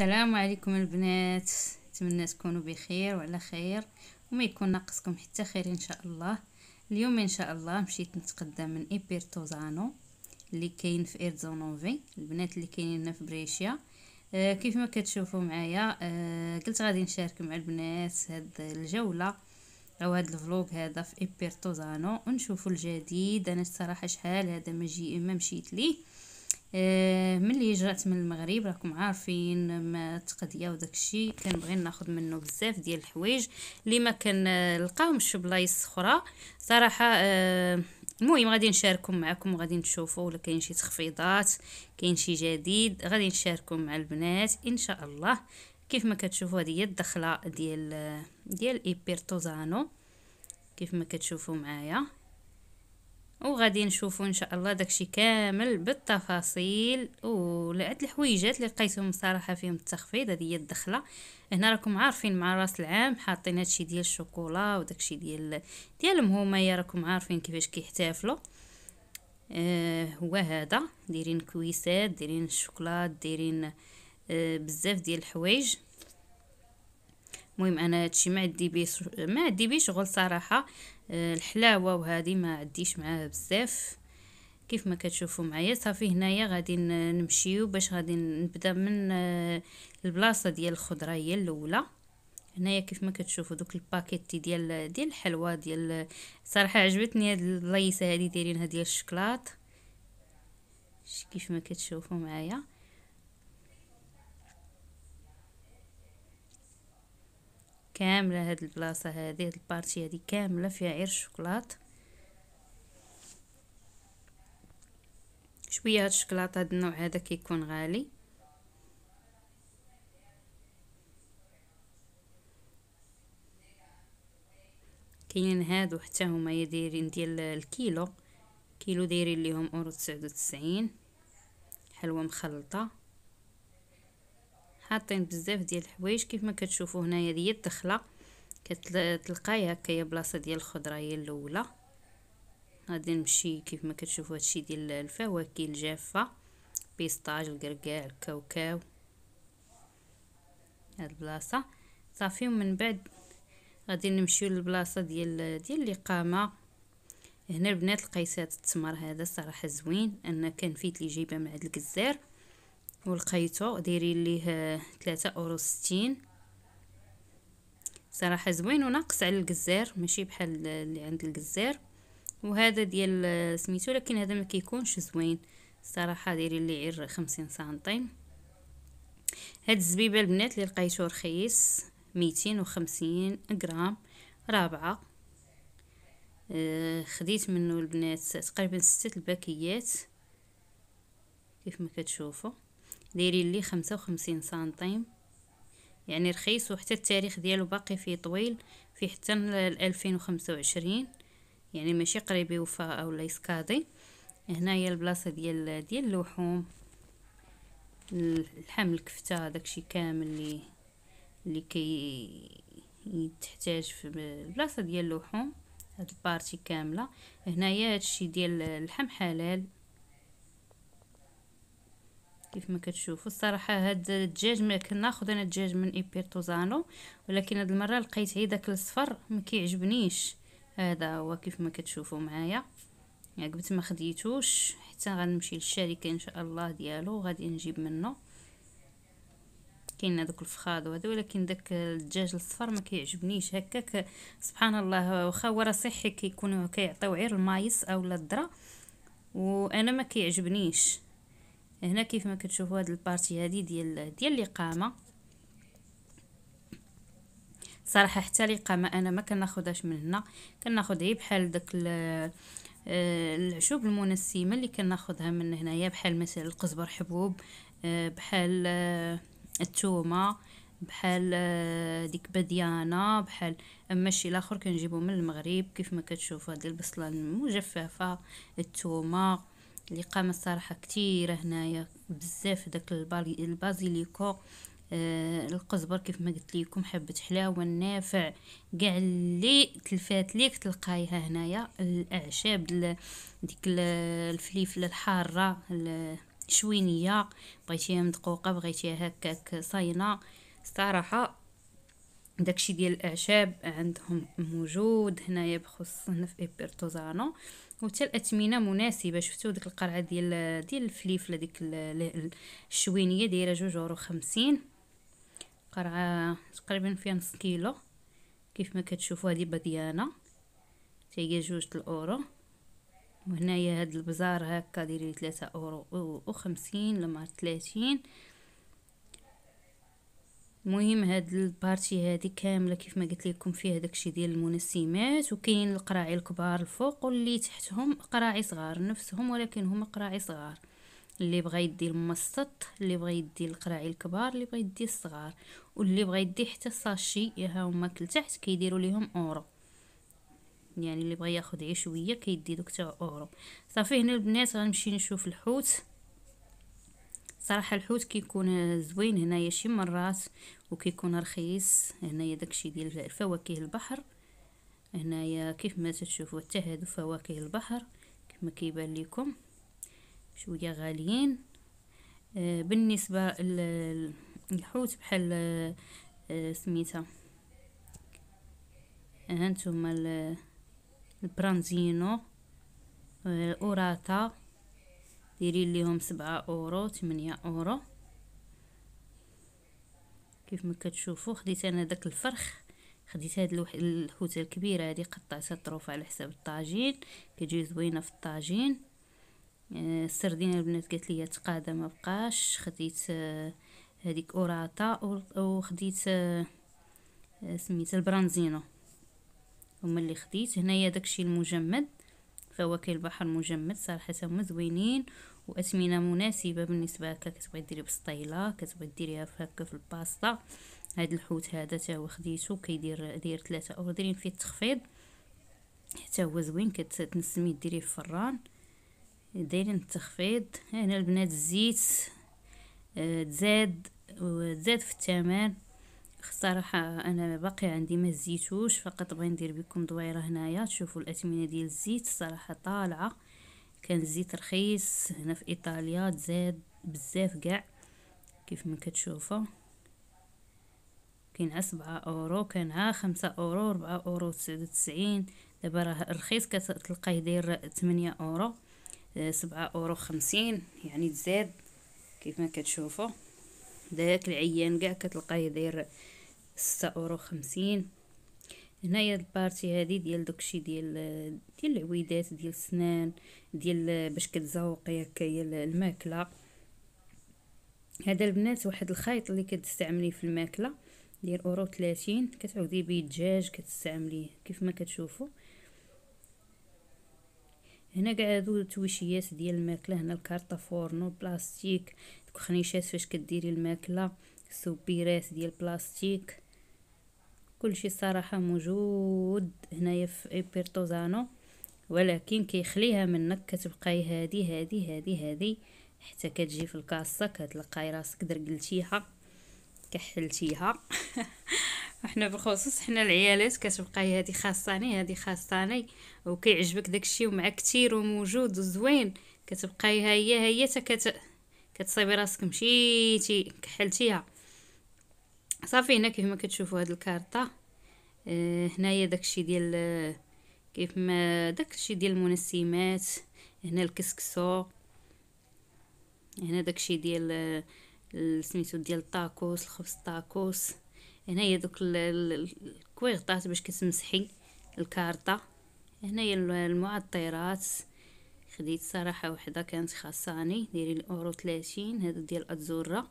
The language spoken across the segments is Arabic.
السلام عليكم البنات نتمنى تكونوا بخير وعلى خير وما يكون ناقصكم حتى خير ان شاء الله اليوم ان شاء الله مشيت نتقدم من ايبيرتوزانو اللي كاين في ايرزونوفي البنات اللي كاينين هنا في بريشيا آه كيف ما كتشوفوا معايا آه قلت غادي نشارك مع البنات هاد الجوله او هاد الفلوق هذا في ايبيرتوزانو ونشوفوا الجديد انا الصراحه شحال هذا ما مشيت ليه آه، ملي جرات من المغرب راكم عارفين ما التقضيه وداك الشيء كنبغي ناخذ منه بزاف ديال الحوايج اللي ما كنلقاهمش بلايص اخرى صراحه آه، المهم غادي نشارككم معكم غادي نشوفوا ولا كاين شي تخفيضات كاين شي جديد غادي نشارككم مع البنات ان شاء الله كيف ما كتشوفوا هذه هي الدخله ديال آه، ديال ايبيرتوزانو كيف ما كتشوفوا معايا وغادي نشوفوا ان شاء الله داكشي كامل بالتفاصيل ولعد الحويجات اللي لقيتهم صراحه فيهم التخفيض هذه هي الدخله هنا راكم عارفين مع راس العام حاطين هادشي ديال الشوكولا وداكشي ديال ديالهم هما يا راكم عارفين كيفاش كيحتفلوا آه هو هذا دايرين كويسات دايرين الشوكولا دايرين آه بزاف ديال الحوايج المهم انا هادشي ما عندي بيه ما عندي بيه شغل صراحه آه، الحلاوه وهذه ما عنديش معاه بزاف كيف ما كتشوفوا معايا صافي هنايا غادي نمشيو باش غادي نبدا من آه، البلاصه ديال الخضره هي الاولى هنايا كيف ما كتشوفوا دوك الباكيتي ديال ديال الحلوى ديال صراحه عجبتني هاد اللايسه هادي دايرينها ديال الشكلاط كيف ما كتشوفوا معايا كامله هاد البلاصه هادي هاد البارتي هادي كامله فيها غير الشوكولاط شويه هاد الشوكولاط هاد النوع هذا كيكون غالي كاينين هادو حتى هما دايرين ديال الكيلو كيلو دايرين ليهم اورو تسعود وتسعين حلوه مخلطه حاطين بزاف ديال الحوايج كيف ما كتشوفوا هنايا هي الدخله كتلقاي هكا هي بلاصه ديال الخضره هي الاولى غادي نمشي كيف ما كتشوفوا هادشي ديال الفواكه الجافه بيستاج القرقاع الكاوكاو هاد البلاصه صافي ومن بعد غادي نمشيو للبلاصه ديال ديال الاقامه هنا البنات القيسات التمر هذا صراحه زوين انا كان فيت لي جايبه من عند الجزار ولقيته دايرين ليه ثلاثة اورو ستين صراحه زوين وناقص على الجزار ماشي بحال اللي عند الجزار وهذا ديال سميتو لكن هذا ما كيكونش زوين الصراحه دايرين ليه غير خمسين سنتيم هاد الزبيبه البنات اللي لقيتو رخيص ميتين وخمسين غرام رابعه آه خديت منه البنات تقريبا ستة الباكيات كيف ما كتشوفوا دايرين لي خمسة وخمسين سنتيم يعني رخيص وحتى التاريخ ديالو باقي فيه طويل فيه حتى لألفين وخمسة وعشرين يعني ماشي قريب يوفى اولا يسكادي هنايا البلاصه ديال ديال اللحوم اللحم الكفته داكشي كامل اللي اللي كي يتحتاج في البلاصه ديال اللحوم هاد البارتي كامله هنايا هادشي ديال اللحم حلال كيف ما كتشوفوا الصراحه هاد الدجاج ما كناخذ انا الدجاج من ايبيرتوزانو ولكن هاد المره لقيت غير داك الصفر ما كيعجبنيش هذا هو كيف ما كتشوفوا معايا عقبت يعني ما خديتوش حتى غنمشي للشركه ان شاء الله ديالو غادي نجيب منه كاين هذوك الفخاد وهذا ولكن داك الدجاج الصفر ما كيعجبنيش هكاك سبحان الله واخا هو راه صحي كيكونوا كيعطيو غير المايس اولا الذره وانا ما كيعجبنيش هنا كيف ما كتشوفوا هاد البارتي هادي ديال ديال الاقامه صراحه حتى الاقامه انا ما كناخذهاش من هنا كناخد غير بحال داك آه، العشوب المنسمه اللي كناخدها من هنايا بحال مثلا القزبر حبوب آه، بحال آه، التومه بحال ديك بديانه بحال اما الشيء الاخر كنجيبو من المغرب كيف ما كتشوفوا هذه البصله المجففه التومه اللي قام الصراحه كثيره هنايا بزاف داك البازيليكو آه القزبر كيف ما قلت لكم حبه حلاوه النافع كاع اللي تلفات ليك تلقايها هنايا الاعشاب ديك الفليفله الحاره شوينيه بغيتيها مدقوقه بغيتيها هكاك صاينه صراحه داكشي ديال الاعشاب عندهم موجود هنايا بخصوص هنا في ايبرتوزانو وحتى الاثمنه مناسبه شفتوا ديك القرعه ديال ديال الفليفله ديك الشوينيه دايره جوج اورو خمسين قرعه تقريبا فيها نص كيلو كيف ما كتشوفوا هذه باديانه حتى هي جوج الاورو وهنايا هاد البزار هكا دايرين 3 اورو و50 لما 30 المهم هاد البارتي هادي كامله كيف ما قلت لكم فيها داكشي ديال المنسمات وكاين القراعي الكبار الفوق واللي تحتهم قراعي صغار نفسهم ولكن هما قراعي صغار اللي بغى يدي المسط اللي بغى يدي القراعي الكبار اللي بغى يدي الصغار واللي بغى يدي حتى الساشي ها هما لتحت كيديروا ليهم اورو يعني اللي بغى ياخد عشويه كيدي دوك تاع اورو صافي هنا البنات غنمشي نشوف الحوت صراحه الحوت كيكون زوين هنايا شي مرات وكيكون رخيص هنايا داكشي ديال الفواكه البحر هنايا كيف ما تشوفوا حتى هادو فواكه البحر كما كيبان لكم شويه غاليين آه، بالنسبه للحوت بحال آه، سميتها هانتوما البرانزينو آه، اوراتا ديرين ليهم سبعة اورو تمنية اورو كيف ما كتشوفوا خديت انا داك الفرخ خديت هاد الوح... الحوته الكبيره هادي قطعتها طروف على حساب الطاجين كتجي زوينه في الطاجين آه البنات قالت لي تقاده ما بقاش خديت آه هذيك اوراطا وخديت آه،, آه سميتها البرانزينو هما اللي خديت هنايا داكشي المجمد فواكه البحر مجمد صراحه هما زوينين وأسمنة مناسبه بالنسبه هكا كتبغي ديري بسطيله كتبغي ديريها هكا في الباستا هاد الحوت هذا تا هو خديتو كيدير داير ثلاثة أو دايرين فيه التخفيض حتى هو زوين كتنسمي ديريه في الفران دايرين التخفيض هنا البنات الزيت آه، تزاد تزاد في الثمن صراحة انا باقي عندي ما زيتوش فقط بغي ندير بكم دويره هنايا تشوفوا الاثمنه ديال الزيت الصراحه طالعه كان الزيت رخيص هنا في ايطاليا تزاد بزاف كاع كيف ما كتشوفوا كاين على سبعة اورو كان عا خمسة اورو ربعة اورو تسعود تسعين دابا راه رخيص كتلقاه داير تمنية اورو آه، سبعة اورو خمسين يعني تزاد كيف ما كتشوفوا داك العيان كاع كتلقاه داير ستة أورو خمسين هنايا البارتي هذه ديال داكشي ديال ديال العويدات ديال السنان ديال باش كتزوقي هكايا الماكله هذا البنات واحد الخيط اللي كتستعمليه في الماكله ديال اورو 30 كتعودي بيه الدجاج كتستعمليه كيف ما كتشوفوا هنا كاع هادو التويشيات ديال الماكله هنا الكارطه فورنو بلاستيك دوك خنيشات فاش كديري الماكله سوبيرات ديال بلاستيك كلشي الصراحه موجود هنايا في بيرتوزانو ولكن كيخليها منك كتبقاي هادي هادي هادي هادي حتى كتجي في الكاسه كتلقاي راسك درقلتيها كحلتيها احنا بالخصوص حنا العيالات كتبقاي هادي خاصاني هادي خاصاني وكيعجبك داكشي ومع كتير وموجود وزوين كتبقاي ها هي ها هي تا كتصيبي راسك مشيتي كحلتيها صافي هنا كيف ما كتشوفوا هاد الكارطه اه هنايا داكشي ديال آه، كيف ما داكشي ديال المنسمات هنا الكسكسو هنا داكشي ديال آه، سميتو ديال الطاكوس الخبز الطاكوس هنايا دوك الكويغطات باش كتمسحي الكارطه هنايا المعطرات خديت صراحه وحده كانت خاصاني ديري الاورو 30 هذا ديال الازوره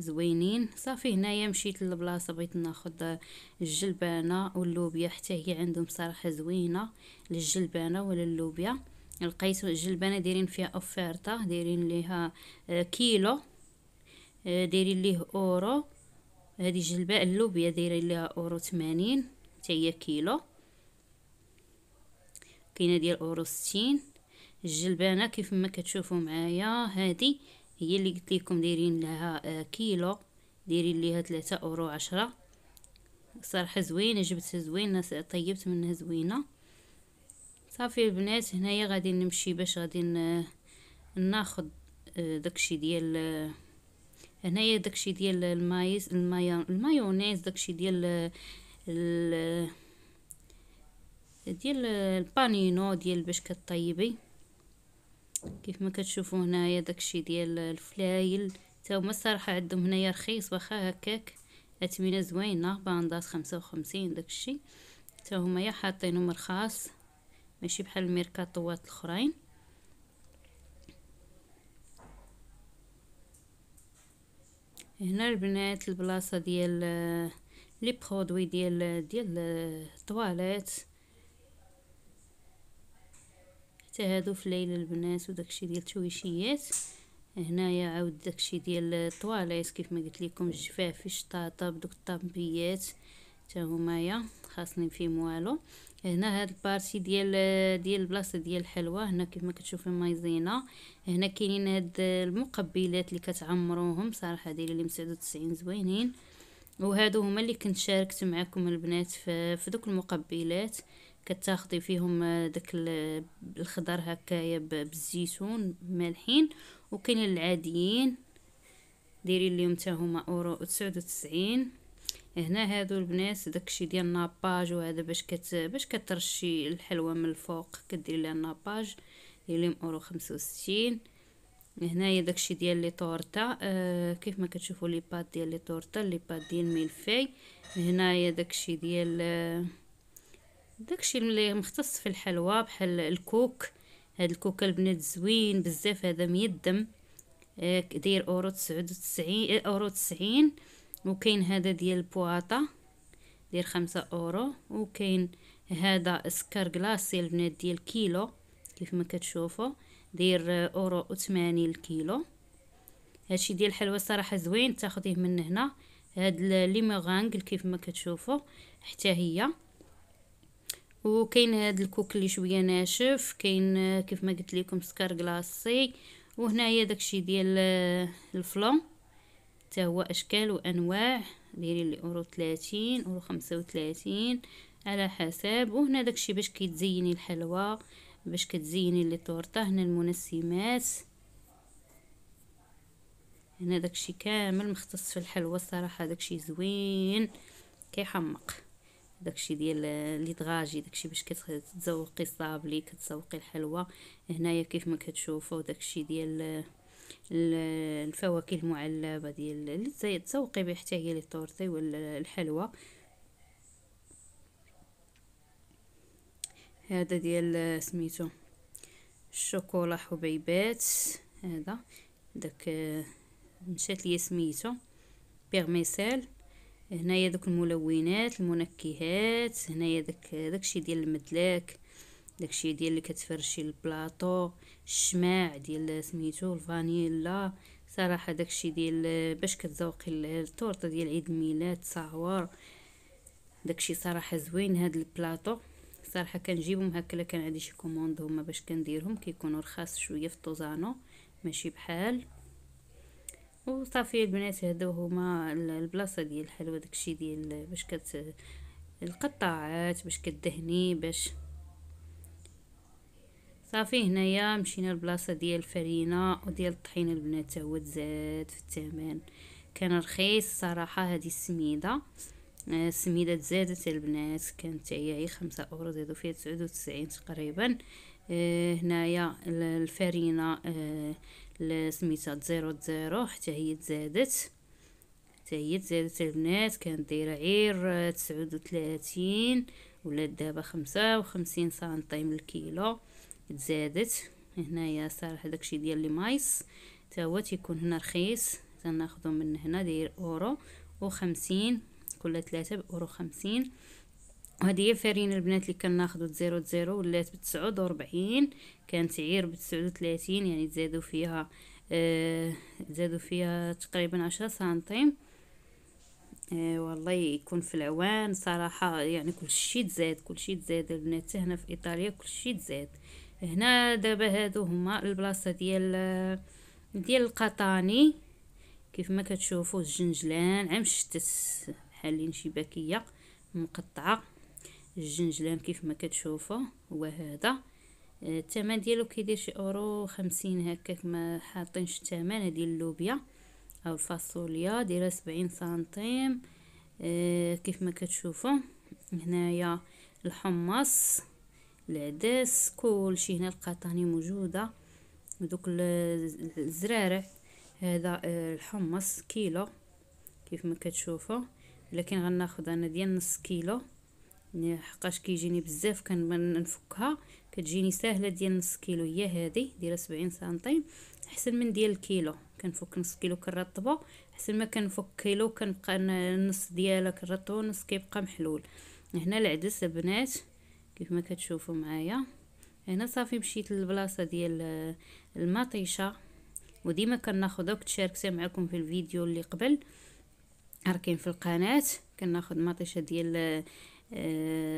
زوينين صافي هنايا مشيت للبلاصه بغيت ناخذ الجلبانه واللوبيا حتى هي عندهم صراحه زوينه للجلبانه ولا اللوبيا لقيت الجلبانه دايرين فيها اوفيرتا دايرين ليها آه، كيلو آه، دايرين ليه اورو هذه جلباء اللوبيا دايرين ليها اورو 80 حتى هي كيلو كاينه ديال اورو 60 الجلبانه كيف ما كتشوفوا معايا هذه هي اللي قلت لكم دايرين لها آه، كيلو دايرين ليها ثلاثة اورو عشرة صراحه زوينه جبتها زوينه طيبت منها زوينه صافي البنات هنايا غادي نمشي باش غادي ناخذ آه، داكشي ديال آه، هنايا داكشي ديال المايس المايا المايونيز داكشي ديال ديال البانينو ديال باش كطيبي كيف ما كتشوفوا هنايا داكشي ديال الفلايل تا هما الصراحه عندهم هنايا رخيص واخا هكاك اثمنه زوينه بانداس خمسة وخمسين داكشي تا هما حاطينهم رخاص ماشي بحال الميركاتوات الاخرين هنا البنات البلاصه ديال آه، لي برودوي ديال ديال الطواليت آه، في ليلة البنات وداكشي ديال التويشيات هنايا عاود داكشي ديال الطواليس كيف ما قلت لكم الجفاف في الشطاطه بدوك الطامبيات حتى همايا خاصني فيهم والو هنا هاد البارتي ديال ديال البلاصه ديال الحلوى هنا كيف ما كتشوفي مايزينا هنا كاينين هاد المقبلات اللي كتعمروهم صراحه اللي مسعدو 90 زوينين وهادو هما اللي كنت شاركت معكم البنات في, في دوك المقبلات كتاخدي فيهم آه، داك آه، الخضر هكايا بالزيتون مالحين وكاينين العاديين ديري ليهم حتى هما اورو 99 هنا هادو البنات داكشي ديال الناباج وهذا باش كت باش كترشي الحلوى من الفوق كديري لها الناباج ديري ليهم اورو 65 هنايا داكشي ديال لي طورتا آه كيف ما كتشوفوا لي بات ديال لي طورتا لي بات ديال ميلفي هنايا داكشي ديال آه داكشي اللي مختص في الحلوى بحال الكوك هاد الكوك البنات زوين بزاف هذا ميدم آه، داير اورو تسعود آه، اورو تسعين وكاين هذا ديال بواطا داير خمسة اورو وكاين هذا سكر كلاصي البنات ديال كيلو كيف ما كتشوفوا داير اورو 80 الكيلو هادشي ديال الحلوى صراحه زوين تاخديه من هنا هاد لي ميغانغ كيف ما كتشوفوا حتى هي وكاين هاد الكوك اللي شويه ناشف كاين آه، كيف ما قلت لكم سكر كلاصي وهنايا داكشي ديال آه، الفلون حتى هو اشكال وانواع دايرين لي اورو 30 اورو 35 على حسب وهنا داكشي باش كيتزيني الحلوى باش كتزيني لي طورطه هنا المنسمات هنا داكشي كامل مختص في الحلوى الصراحه داكشي زوين كيحمق داكشي ديال لي دغاجي داكشي باش كتزوقي الصابلي كتزوقي الحلوى هنايا كيف ما كتشوفوا داكشي ديال الفواكه المعلبه ديال اللي تزوقي به حتى هي لي طورتي ولا الحلوى هذا ديال سميتو الشوكولا حبيبات هذا داك مشات ليا سميتو بيرميسيل هنايا دوك الملونات المنكهات هنايا داك داكشي ديال المدلاك داكشي ديال اللي كتفرشي البلاطو الشماع ديال سميتو الفانيلا صراحه داكشي ديال باش كتذوقي التورته ديال عيد الميلاد صاور داكشي صراحه زوين هاد البلاطو صراحه كنجيبهم هكا كان عندي شي كوموند هما باش كنديرهم كيكونوا رخاص شويه في الطوزانو ماشي بحال وصافي البنات هادو هما البلاصه ديال الحلوه داكشي ديال باش كت القطاعات باش كدهني باش صافي هنايا مشينا لبلاصه ديال الفرينه وديال الطحين البنات هو تزاد في الثمن كان رخيص صراحه هذه السميده آه، السميده تزادت البنات كانت هي خمسة اورو زادو فيها تسعود تقريبا آه، هنايا الفرينه آه، لسميتها تزيرو تزيرو حتى هي تزادت حتى هي تزادت البنات كانت دايره غير تسعود وثلاثين ولات دابا خمسة وخمسين سنتيم الكيلو تزادت هنايا صراحة داكشي ديال لي مايس تا هو تيكون هنا رخيص تناخدو من هنا داير اورو وخمسين كل ثلاثة باورو خمسين وهذه هي فرينة البنات اللي كناخدو تزيرو تزيرو ولات بتسعود وربعين كانت عير بتسعود وثلاثين يعني تزادو فيها آه زادو فيها تقريبا عشرة سنتيم آه والله يكون في العوان صراحة يعني كل شيء تزاد كل شيء تزاد البنات هنا في إيطاليا كل شيء تزاد هنا دابا هادو هما البلاصة ديال آه، ديال القطاني كيف ما كتشوفوا الجنجلان عم حالين بحال شباكية مقطعة الجنجلان كيف ما كتشوفوا هو هذا آه، الثمن ديالو كيدير شي اورو خمسين هكاك ما حاطينش الثمن هذه اللوبيا او الفاصوليا دايره سبعين سنتيم آه، كيف ما كتشوفوا هنايا الحمص العدس كلشي هنا القطاني موجوده ودوك الزرارع هذا آه، الحمص كيلو كيف ما كتشوفوا لكن غناخذ انا ديال نص كيلو يعني حقاش كيجيني بزاف كنبان نفكها كتجيني ساهله ديال نص كيلو هي هذه دايره 70 سنتيم احسن من ديال الكيلو كنفك نص كيلو كنرطبو احسن ما كنفك كيلو كنبقى النص ديالها كنرطبو ونص كيبقى محلول هنا العدس البنات كيف ما كتشوفوا معايا هنا صافي مشيت للبلاصه ديال آه، المطيشه وديما كناخذ كنت معكم في الفيديو اللي قبل راه كاين في القناه كناخذ مطيشه ديال آه، ديال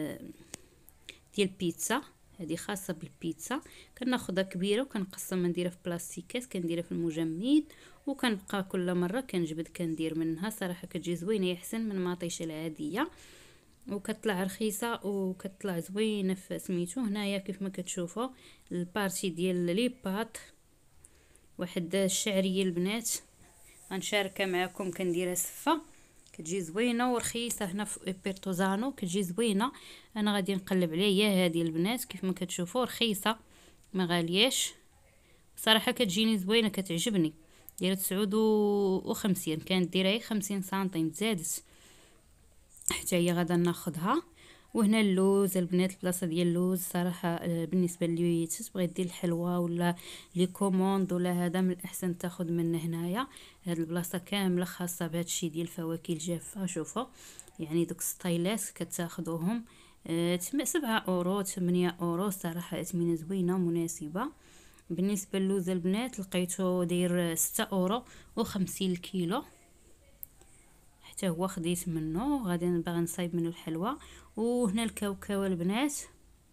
البيتزا هذه خاصه بالبيتزا كناخذها كبيره وكنقسم نديرها في بلاستيكات كنديرها في المجمد وكنبقى كل مره كنجبد كندير منها صراحه كتجي زوينه احسن من مطيشة العاديه وكتطلع رخيصه وكتطلع زوينه في سميتو هنايا كيف ما كتشوفوا البارتي ديال لي بات واحد الشعريه البنات غنشاركها معكم كنديرها صفه كتجي زوينه ورخيصه هنا في بيرتوزانو كتجي زوينه انا غادي نقلب عليها هذه البنات كيف ما كتشوفوا رخيصه ما غالياش صراحه كتجيني زوينه كتعجبني دايره تسعود كانت دايره خمسين سنتيم تزادت حتى هي غادا ناخدها وهنا اللوز البنات البلاصه ديال اللوز صراحه آه، بالنسبه لي تبغي دير الحلوى ولا لي كوموند ولا هذا من الاحسن تاخذ من هنايا هاد البلاصه كامله خاصه بهذا الشيء ديال الفواكه الجافه شوفوا يعني دوك ستايلات كتاخذوهم آه، سبعة اورو 8 اورو صراحه اثمنه زوينه مناسبه بالنسبه للوز البنات لقيتو داير 6 اورو و50 الكيلو حتى هو خديت منه غادي باغي نصايب منه الحلوى وهنا الكاوكاو البنات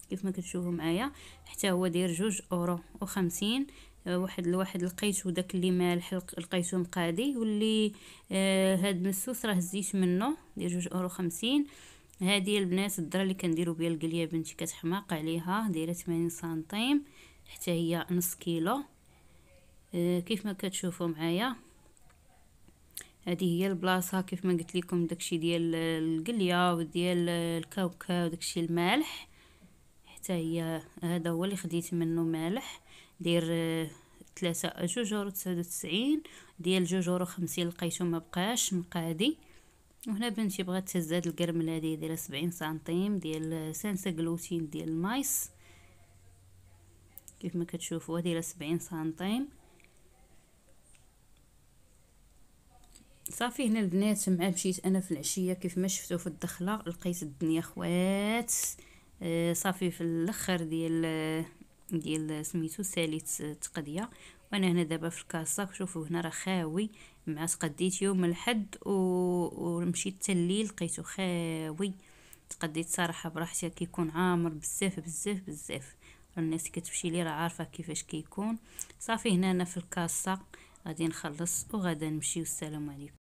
كيف ما كتشوفوا معايا حتى هو داير جوج اورو وخمسين آه، واحد لواحد لقيتو داك اللي مالح لقيتو مقادي واللي آه هاد مسوس راه هزيت منه داير جوج اورو خمسين هادي البنات الدره اللي كنديرو بها القليه بنتي كتحماق عليها دايره 80 سنتيم حتى هي نص كيلو آه كيف ما كتشوفوا معايا هذه هي البلاصه كيف ما قلت لكم داكشي ديال القليه وديال الكاوكا وداكشي المالح حتى هي هذا هو اللي خديت منه مالح داير ثلاثة جوج اورو تسعود وتسعين ديال جوج اورو خمسين لقيتو مبقاش مقادي وهنا بنتي بغات تهز هاد الكرمله هادي دايره سبعين سنتيم ديال سانسا جلوتين ديال المايس كيف ما كتشوفوا دايره سبعين سنتيم صافي هنا البنات مع مشيت انا في العشيه كيف ما شفتوا في الدخله لقيت الدنيا خوات آه، صافي في الاخر ديال ديال سميتو ساليت تقديه وانا هنا دابا في الكاسه شوفوا هنا راه خاوي مع تقديت يوم الحد و... ومشيت حتى الليل لقيتو خاوي تقديت صراحه براحتي كيكون عامر بزاف بزاف بزاف الناس كتمشي لي راه عارفه كيفاش كيكون صافي هنا انا في الكاسه غادي نخلص وغادي نمشي والسلام عليكم